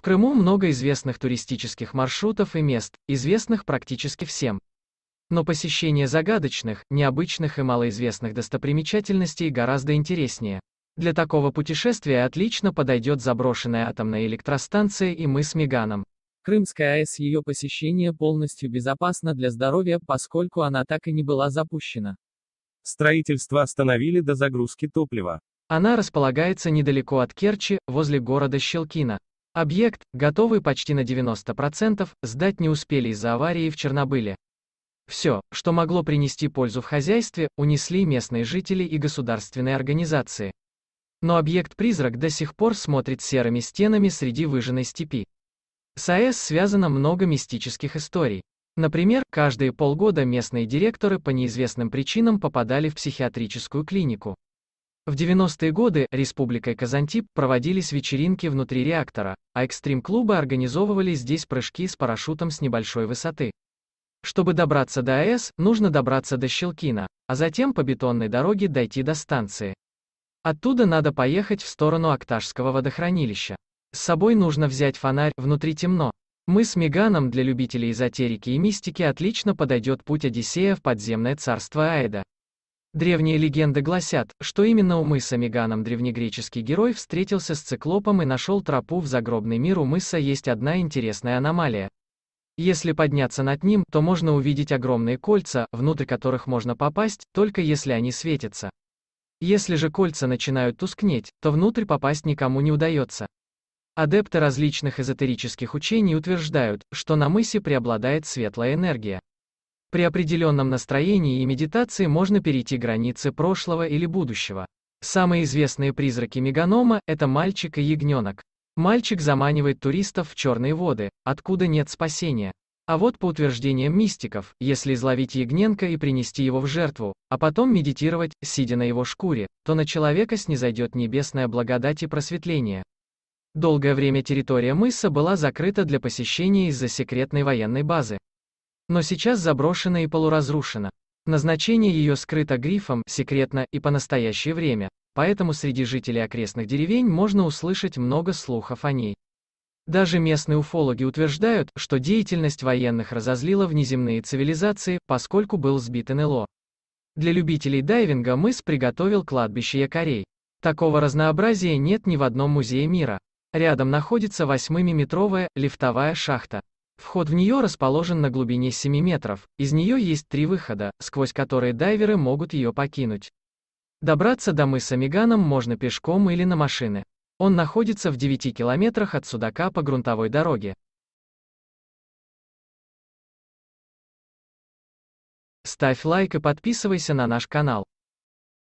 В Крыму много известных туристических маршрутов и мест, известных практически всем. Но посещение загадочных, необычных и малоизвестных достопримечательностей гораздо интереснее. Для такого путешествия отлично подойдет заброшенная атомная электростанция и мы с Меганом. Крымская АЭС ее посещение полностью безопасно для здоровья, поскольку она так и не была запущена. Строительство остановили до загрузки топлива. Она располагается недалеко от Керчи, возле города Щелкина. Объект, готовый почти на 90%, сдать не успели из-за аварии в Чернобыле. Все, что могло принести пользу в хозяйстве, унесли местные жители и государственные организации. Но объект-призрак до сих пор смотрит серыми стенами среди выжженной степи. С АЭС связано много мистических историй. Например, каждые полгода местные директоры по неизвестным причинам попадали в психиатрическую клинику. В 90-е годы Республикой Казантип проводились вечеринки внутри реактора, а экстрим-клубы организовывали здесь прыжки с парашютом с небольшой высоты. Чтобы добраться до АЭС, нужно добраться до Щелкина, а затем по бетонной дороге дойти до станции. Оттуда надо поехать в сторону Акташского водохранилища. С собой нужно взять фонарь, внутри темно. Мы с Меганом для любителей эзотерики и мистики отлично подойдет путь Одиссея в подземное царство Айда. Древние легенды гласят, что именно у мыса Меганом древнегреческий герой встретился с циклопом и нашел тропу в загробный мир У мыса есть одна интересная аномалия. Если подняться над ним, то можно увидеть огромные кольца, внутрь которых можно попасть, только если они светятся. Если же кольца начинают тускнеть, то внутрь попасть никому не удается. Адепты различных эзотерических учений утверждают, что на мысе преобладает светлая энергия. При определенном настроении и медитации можно перейти границы прошлого или будущего. Самые известные призраки меганома – это мальчик и ягненок. Мальчик заманивает туристов в черные воды, откуда нет спасения. А вот по утверждениям мистиков, если изловить ягненка и принести его в жертву, а потом медитировать, сидя на его шкуре, то на человека снизойдет небесная благодать и просветление. Долгое время территория мыса была закрыта для посещения из-за секретной военной базы но сейчас заброшена и полуразрушена. Назначение ее скрыто грифом «секретно» и по настоящее время, поэтому среди жителей окрестных деревень можно услышать много слухов о ней. Даже местные уфологи утверждают, что деятельность военных разозлила внеземные цивилизации, поскольку был сбит НЛО. Для любителей дайвинга мыс приготовил кладбище якорей. Такого разнообразия нет ни в одном музее мира. Рядом находится 8-метровая лифтовая шахта. Вход в нее расположен на глубине 7 метров, из нее есть три выхода, сквозь которые дайверы могут ее покинуть. Добраться до мыса Меганом можно пешком или на машины. Он находится в 9 километрах от Судака по грунтовой дороге. Ставь лайк и подписывайся на наш канал.